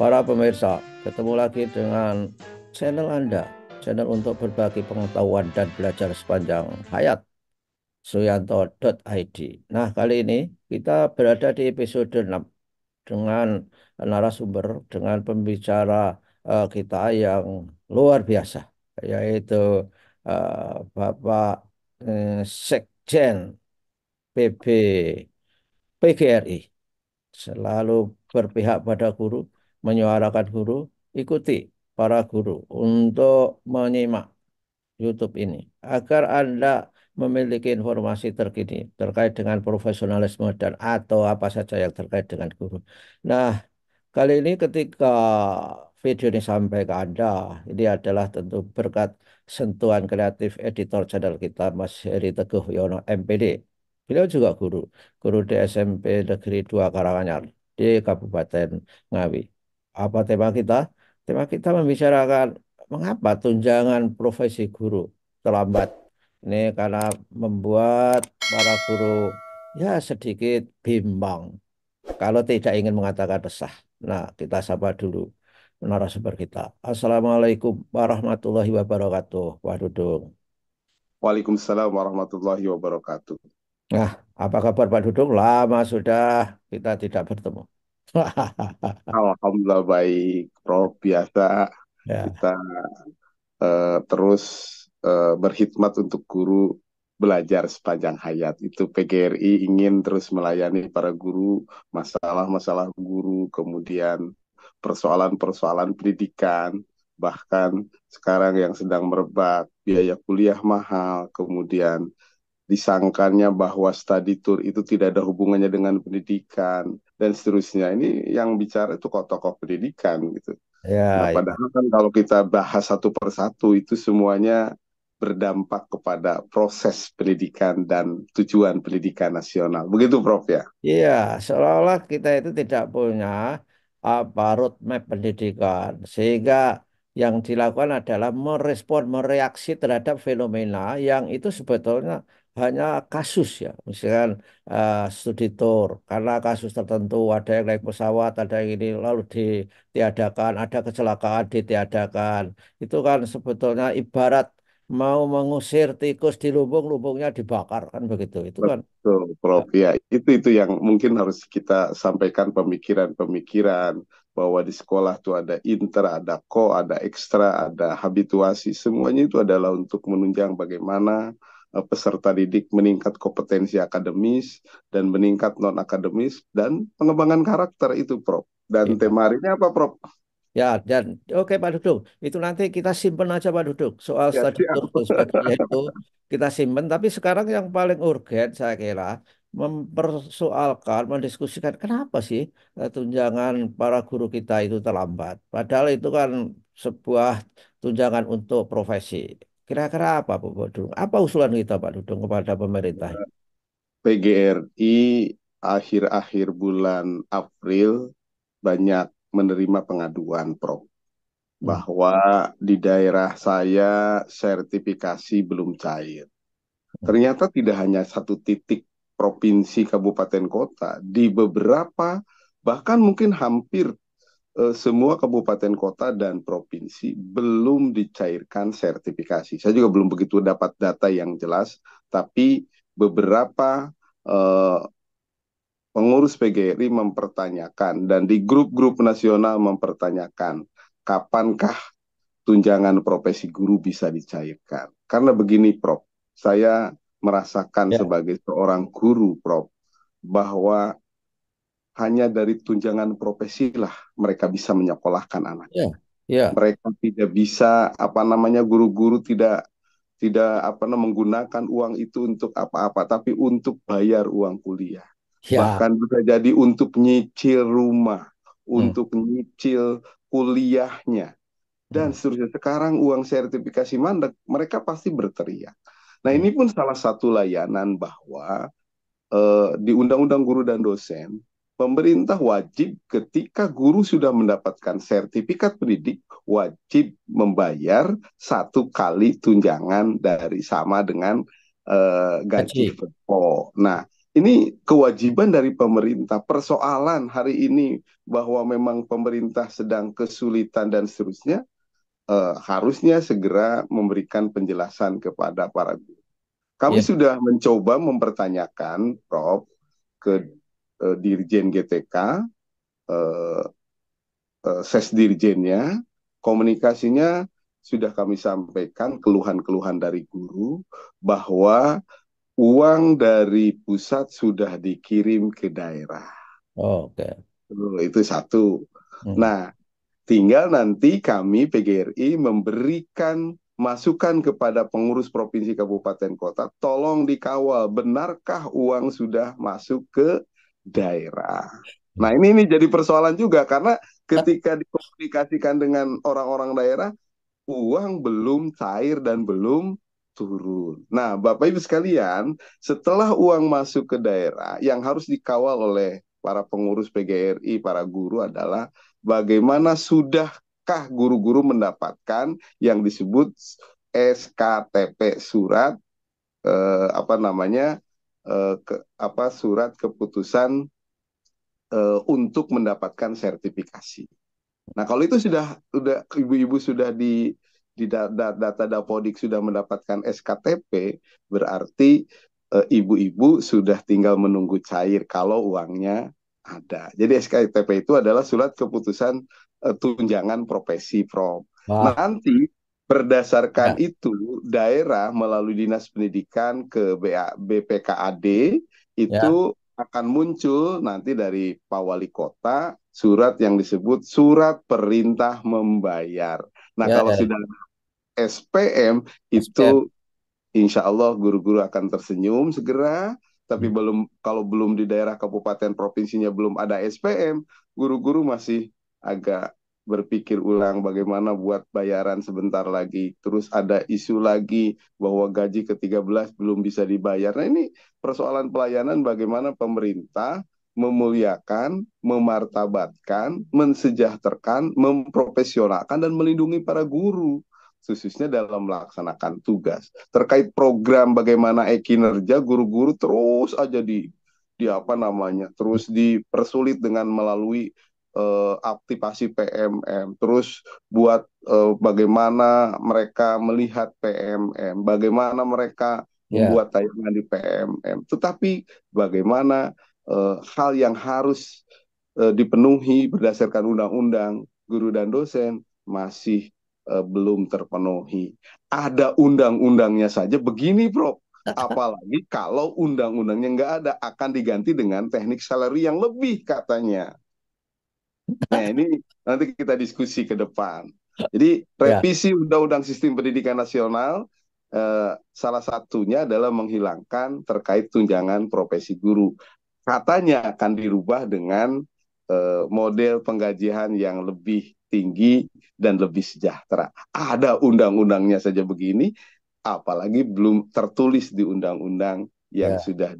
Para pemirsa, ketemu lagi dengan channel Anda, channel untuk berbagi pengetahuan dan belajar sepanjang hayat suyanto.id. Nah, kali ini kita berada di episode 6 dengan narasumber dengan pembicara uh, kita yang luar biasa yaitu uh, Bapak uh, Sekjen PB PGRI selalu berpihak pada guru menyuarakan guru ikuti para guru untuk menyimak YouTube ini agar Anda memiliki informasi terkini terkait dengan profesionalisme dan atau apa saja yang terkait dengan guru. Nah, Kali ini ketika video ini sampai ke Anda, ini adalah tentu berkat sentuhan kreatif editor channel kita Mas Heri Teguh Yono MPD. Beliau juga guru, guru di SMP Negeri 2 Karanganyar di Kabupaten Ngawi. Apa tema kita? Tema kita membicarakan mengapa tunjangan profesi guru terlambat. Ini karena membuat para guru ya sedikit bimbang kalau tidak ingin mengatakan resah. Nah, kita sapa dulu narasumber kita. Assalamualaikum warahmatullahi wabarakatuh, Pak Dudung. Waalaikumsalam warahmatullahi wabarakatuh. Nah, apa kabar Pak Dudung? Lama sudah kita tidak bertemu. Alhamdulillah baik, Prof. Biasa ya. kita uh, terus uh, berkhidmat untuk guru belajar sepanjang hayat itu PGRI ingin terus melayani para guru masalah-masalah guru kemudian persoalan-persoalan pendidikan bahkan sekarang yang sedang merebak biaya kuliah mahal kemudian disangkanya bahwa study tour itu tidak ada hubungannya dengan pendidikan dan seterusnya ini yang bicara itu kok tokoh pendidikan gitu. Ya, nah, ya. padahal kan kalau kita bahas satu persatu itu semuanya berdampak kepada proses pendidikan dan tujuan pendidikan nasional. Begitu Prof ya? Iya, seolah-olah kita itu tidak punya apa roadmap pendidikan. Sehingga yang dilakukan adalah merespon, mereaksi terhadap fenomena yang itu sebetulnya hanya kasus ya misalkan uh, studi tour karena kasus tertentu ada yang naik pesawat ada yang ini lalu ditiadakan ada kecelakaan ditiadakan itu kan sebetulnya ibarat mau mengusir tikus di lubung, lubungnya dibakar kan begitu. Itu kan. Betul, Prof. Ya, itu itu yang mungkin harus kita sampaikan pemikiran-pemikiran bahwa di sekolah itu ada inter, ada ko, ada ekstra, ada habituasi. Semuanya itu adalah untuk menunjang bagaimana eh, peserta didik meningkat kompetensi akademis dan meningkat non akademis dan pengembangan karakter itu, Prof. Dan ya. tema ini apa, Prof? Ya, dan oke okay, Pak Dudung, itu nanti kita simpen aja Pak Dudung. Soal ya, studi dan sebagainya itu kita simpen. Tapi sekarang yang paling urgent saya kira mempersoalkan, mendiskusikan kenapa sih eh, tunjangan para guru kita itu terlambat. Padahal itu kan sebuah tunjangan untuk profesi. Kira-kira apa Pak Dudung? Apa usulan kita Pak Dudung kepada pemerintah? Ya, PGRI akhir-akhir bulan April banyak menerima pengaduan pro hmm. bahwa di daerah saya sertifikasi belum cair. Ternyata tidak hanya satu titik provinsi, kabupaten, kota, di beberapa bahkan mungkin hampir e, semua kabupaten, kota dan provinsi belum dicairkan sertifikasi. Saya juga belum begitu dapat data yang jelas, tapi beberapa e, pengurus PGRI mempertanyakan dan di grup-grup nasional mempertanyakan kapankah tunjangan profesi guru bisa dicairkan. Karena begini, Prof, saya merasakan ya. sebagai seorang guru, Prof, bahwa hanya dari tunjangan profesi lah mereka bisa menyekolahkan anak. Ya. Ya. Mereka tidak bisa apa namanya guru-guru tidak tidak apa namanya menggunakan uang itu untuk apa-apa, tapi untuk bayar uang kuliah. Ya. Bahkan bisa jadi untuk nyicil rumah, hmm. untuk nyicil kuliahnya, dan hmm. seterusnya. Sekarang uang sertifikasi mandek, mereka pasti berteriak. Nah hmm. ini pun salah satu layanan bahwa uh, di Undang-Undang Guru dan Dosen, pemerintah wajib ketika guru sudah mendapatkan sertifikat pendidik, wajib membayar satu kali tunjangan dari sama dengan uh, gaji. pokok. nah ini kewajiban dari pemerintah. Persoalan hari ini bahwa memang pemerintah sedang kesulitan dan seterusnya eh, harusnya segera memberikan penjelasan kepada para guru. Kami yeah. sudah mencoba mempertanyakan Prof ke eh, Dirjen GTK, eh, eh, Dirjennya, komunikasinya sudah kami sampaikan keluhan-keluhan dari guru bahwa uang dari pusat sudah dikirim ke daerah. Oh, Oke. Okay. itu satu. Hmm. Nah, tinggal nanti kami PGRI memberikan masukan kepada pengurus provinsi kabupaten kota, tolong dikawal benarkah uang sudah masuk ke daerah. Nah, ini ini jadi persoalan juga karena ketika dikomunikasikan dengan orang-orang daerah, uang belum cair dan belum turun. Nah, Bapak Ibu sekalian, setelah uang masuk ke daerah, yang harus dikawal oleh para pengurus PGRI, para guru adalah bagaimana sudahkah guru-guru mendapatkan yang disebut SKTP surat eh, apa namanya eh, ke, apa surat keputusan eh, untuk mendapatkan sertifikasi. Nah, kalau itu sudah sudah ibu-ibu sudah di di data, data Dapodik sudah mendapatkan SKTP, berarti eh, ibu-ibu e, sudah tinggal menunggu cair kalau uangnya ada. Jadi SKTP itu adalah surat keputusan e, tunjangan profesi prom. Wow. Nanti berdasarkan ya. itu daerah melalui dinas pendidikan ke BA, BPKAD itu ya. akan muncul nanti dari Pak Wali Kota surat yang disebut surat perintah membayar. Nah ya, kalau ya. sudah SPM itu SPM. insya Allah guru-guru akan tersenyum segera. Tapi hmm. belum kalau belum di daerah kabupaten provinsinya belum ada SPM, guru-guru masih agak berpikir ulang bagaimana buat bayaran sebentar lagi. Terus ada isu lagi bahwa gaji ke-13 belum bisa dibayar. Nah ini persoalan pelayanan bagaimana pemerintah memuliakan, memartabatkan, mensejahterkan, memprofesionalkan, dan melindungi para guru khususnya dalam melaksanakan tugas. Terkait program bagaimana ekinerja guru-guru terus aja di di apa namanya, terus dipersulit dengan melalui uh, aktivasi PMM, terus buat uh, bagaimana mereka melihat PMM, bagaimana mereka yeah. membuat tayangan di PMM. Tetapi bagaimana Eh, hal yang harus eh, dipenuhi berdasarkan undang-undang guru dan dosen masih eh, belum terpenuhi. Ada undang-undangnya saja begini, Prof. Apalagi kalau undang-undangnya nggak ada akan diganti dengan teknik salary yang lebih katanya. Nah ini nanti kita diskusi ke depan. Jadi ya. revisi undang undang-undang sistem pendidikan nasional eh, salah satunya adalah menghilangkan terkait tunjangan profesi guru katanya akan dirubah dengan uh, model penggajian yang lebih tinggi dan lebih sejahtera. Ada undang-undangnya saja begini, apalagi belum tertulis di undang-undang yang ya. sudah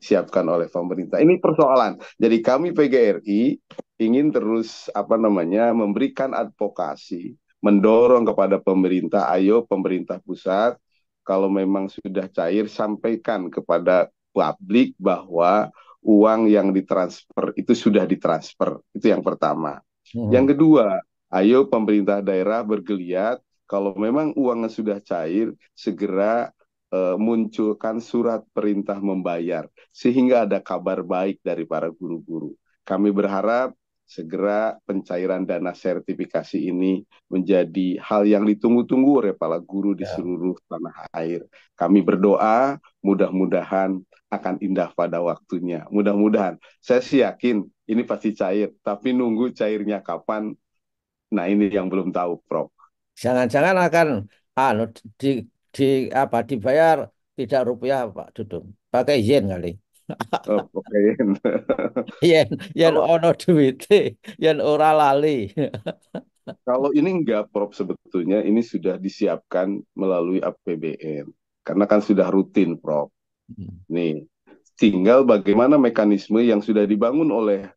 disiapkan oleh pemerintah. Ini persoalan. Jadi kami PGRI ingin terus apa namanya memberikan advokasi, mendorong kepada pemerintah, ayo pemerintah pusat kalau memang sudah cair sampaikan kepada publik bahwa uang yang ditransfer itu sudah ditransfer. Itu yang pertama. Hmm. Yang kedua, ayo pemerintah daerah bergeliat kalau memang uangnya sudah cair segera uh, munculkan surat perintah membayar sehingga ada kabar baik dari para guru-guru. Kami berharap segera pencairan dana sertifikasi ini menjadi hal yang ditunggu-tunggu oleh para guru di ya. seluruh tanah air. Kami berdoa mudah-mudahan akan indah pada waktunya. Mudah-mudahan. Saya sih yakin ini pasti cair, tapi nunggu cairnya kapan. Nah, ini yang belum tahu, Prof. Jangan-jangan akan ah, di di apa dibayar tidak rupiah Pak Dudung, pakai yen kali. Oh, yen yen ono duit yen ora lali. Kalau ini enggak Prof sebetulnya ini sudah disiapkan melalui APBN. Karena kan sudah rutin Prof. Hmm. Nih, tinggal bagaimana mekanisme yang sudah dibangun oleh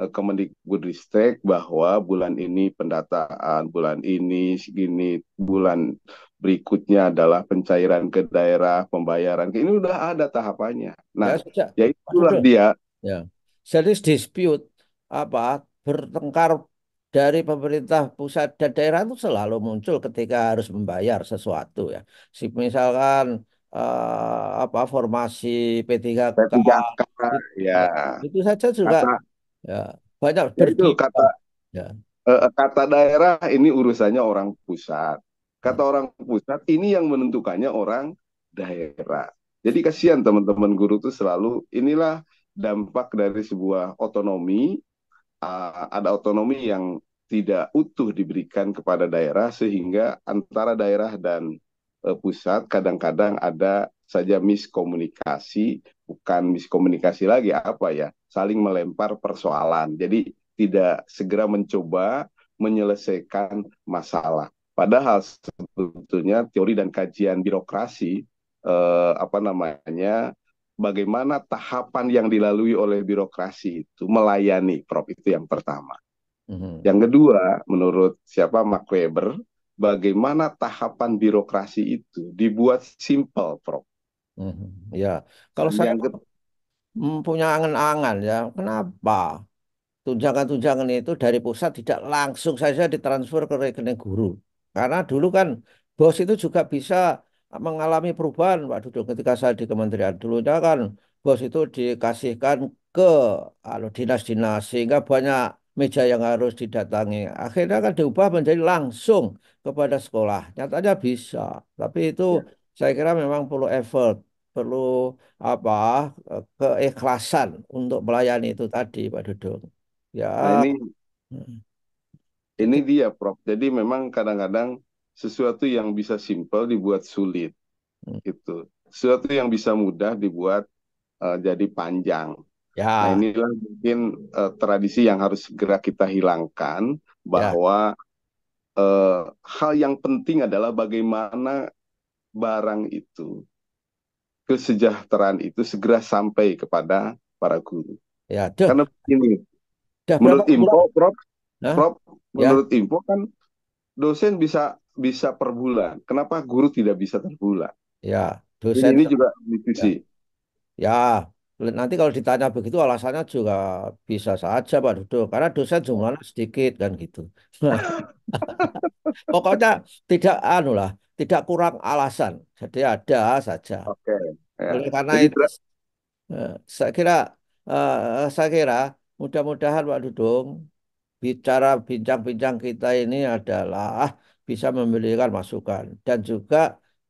Eh, Kemendikbudristek bahwa bulan ini pendataan, bulan ini segini, bulan berikutnya adalah pencairan ke daerah, pembayaran. Ini udah ada tahapannya. Nah, ya, ya itulah dia. Ya. Jadi dispute apa bertengkar dari pemerintah pusat dan daerah itu selalu muncul ketika harus membayar sesuatu ya. Si misalkan uh, apa formasi P3K, P3K itu, ya. itu saja juga Kata Ya, banyak ya, itu kata ya. Eh, eh, kata daerah ini urusannya orang pusat. Kata hmm. orang pusat ini yang menentukannya orang daerah. Jadi kasihan teman-teman guru itu selalu inilah dampak dari sebuah otonomi ah, ada otonomi yang tidak utuh diberikan kepada daerah sehingga antara daerah dan eh, pusat kadang-kadang ada saja miskomunikasi bukan miskomunikasi lagi apa ya saling melempar persoalan jadi tidak segera mencoba menyelesaikan masalah padahal sebetulnya teori dan kajian birokrasi eh, apa namanya bagaimana tahapan yang dilalui oleh birokrasi itu melayani Prof itu yang pertama mm-hmm. yang kedua menurut siapa Mark Weber bagaimana tahapan birokrasi itu dibuat simple Prof Mhm. Ya, kalau saya Dianggap punya angan-angan ya, kenapa tunjangan-tunjangan itu dari pusat tidak langsung saja ditransfer ke rekening guru? Karena dulu kan bos itu juga bisa mengalami perubahan, Pak Dudung. Ketika saya di kementerian dulu, dulunya kan bos itu dikasihkan ke anu, dinas-dinas sehingga banyak meja yang harus didatangi. Akhirnya kan diubah menjadi langsung kepada sekolah. Nyatanya bisa, tapi itu ya. saya kira memang perlu effort perlu apa eh, keikhlasan untuk melayani itu tadi Pak Dudung. Ya. Nah, ini hmm. ini dia Prof. Jadi memang kadang-kadang sesuatu yang bisa simpel dibuat sulit. Hmm. Itu. Sesuatu yang bisa mudah dibuat uh, jadi panjang. Ya. Nah, inilah mungkin uh, tradisi yang harus segera kita hilangkan ya. bahwa ya. uh, hal yang penting adalah bagaimana barang itu kesejahteraan itu segera sampai kepada para guru. Ya, duh. Karena begini, Dah menurut info, Prof, nah, Prof, ya. menurut info kan dosen bisa bisa per bulan. Kenapa guru tidak bisa per bulan? Ya, dosen Jadi ini juga diskusi. Ya. ya, nanti kalau ditanya begitu alasannya juga bisa saja Pak Dudo. karena dosen jumlahnya sedikit kan gitu. Pokoknya tidak anu lah, tidak kurang alasan. Jadi ada saja. Oke. Ya. Oleh karena Jadi, itu ya, saya kira uh, saya kira mudah-mudahan Pak Dudung bicara bincang-bincang kita ini adalah bisa memberikan masukan dan juga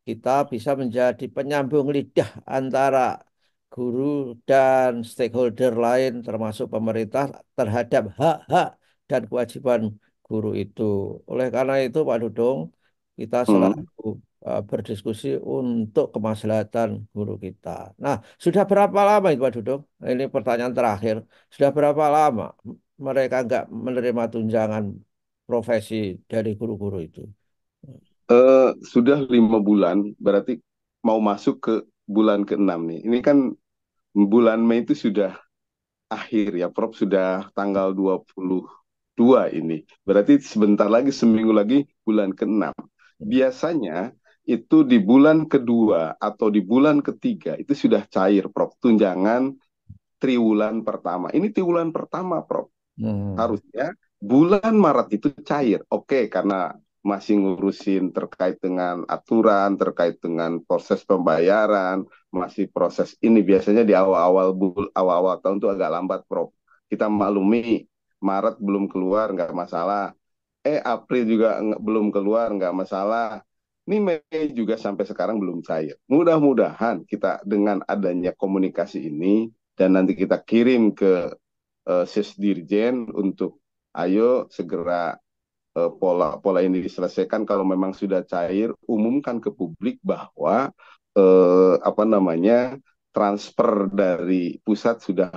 kita bisa menjadi penyambung lidah antara guru dan stakeholder lain termasuk pemerintah terhadap hak-hak dan kewajiban guru itu. Oleh karena itu Pak Dudung, kita hmm. selalu hmm. berdiskusi untuk kemaslahatan guru kita. Nah, sudah berapa lama itu Pak Dudung? Ini pertanyaan terakhir. Sudah berapa lama mereka nggak menerima tunjangan profesi dari guru-guru itu? Uh, sudah lima bulan, berarti mau masuk ke bulan ke-6 nih. Ini kan bulan Mei itu sudah akhir ya, Prof sudah tanggal dua ini. Berarti sebentar lagi, seminggu lagi bulan keenam biasanya itu di bulan kedua atau di bulan ketiga itu sudah cair, Prof. Tunjangan triwulan pertama. Ini triwulan pertama, Prof. Hmm. Harusnya bulan Maret itu cair. Oke, karena masih ngurusin terkait dengan aturan, terkait dengan proses pembayaran, masih proses ini biasanya di awal-awal awal-awal tahun itu agak lambat, Prof. Kita maklumi Maret belum keluar nggak masalah, eh April juga belum keluar nggak masalah. Ini Mei juga sampai sekarang belum cair. Mudah-mudahan kita dengan adanya komunikasi ini dan nanti kita kirim ke uh, Dirjen untuk ayo segera pola eh, pola pola ini diselesaikan kalau memang sudah cair umumkan ke publik bahwa uh, apa namanya transfer dari pusat sudah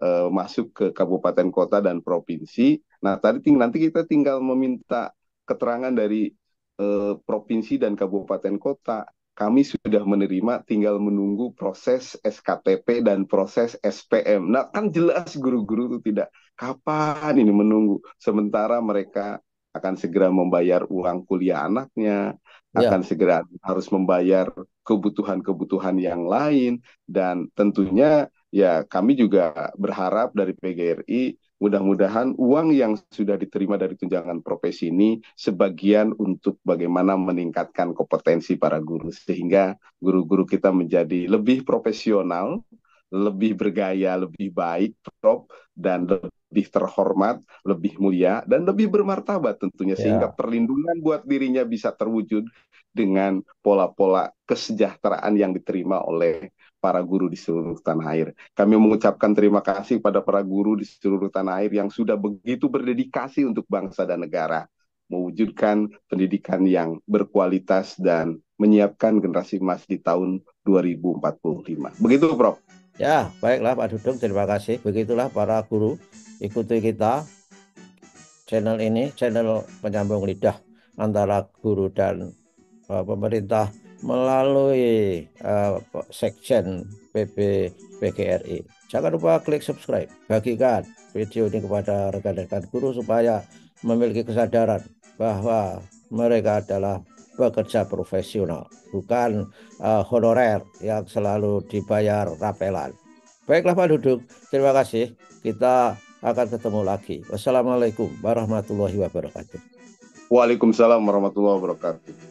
uh, masuk ke kabupaten kota dan provinsi. Nah, tadi ting nanti kita tinggal meminta keterangan dari uh, provinsi dan kabupaten kota. Kami sudah menerima, tinggal menunggu proses SKTP dan proses SPM. Nah, kan jelas guru-guru itu tidak kapan ini menunggu. Sementara mereka akan segera membayar uang kuliah anaknya, ya. akan segera harus membayar kebutuhan-kebutuhan yang lain, dan tentunya ya kami juga berharap dari PGRI mudah-mudahan uang yang sudah diterima dari tunjangan profesi ini sebagian untuk bagaimana meningkatkan kompetensi para guru sehingga guru-guru kita menjadi lebih profesional, lebih bergaya, lebih baik, top dan lebih terhormat, lebih mulia dan lebih bermartabat tentunya yeah. sehingga perlindungan buat dirinya bisa terwujud dengan pola-pola kesejahteraan yang diterima oleh para guru di seluruh tanah air. Kami mengucapkan terima kasih pada para guru di seluruh tanah air yang sudah begitu berdedikasi untuk bangsa dan negara, mewujudkan pendidikan yang berkualitas dan menyiapkan generasi emas di tahun 2045. Begitu, Prof. Ya, baiklah Pak Dudung, terima kasih. Begitulah para guru, ikuti kita channel ini, channel penyambung lidah antara guru dan eh, pemerintah melalui uh, section PP PGRI. Jangan lupa klik subscribe, bagikan video ini kepada rekan-rekan guru supaya memiliki kesadaran bahwa mereka adalah pekerja profesional, bukan uh, honorer yang selalu dibayar rapelan. Baiklah Pak Duduk, terima kasih. Kita akan ketemu lagi. Wassalamualaikum warahmatullahi wabarakatuh. Waalaikumsalam warahmatullahi wabarakatuh.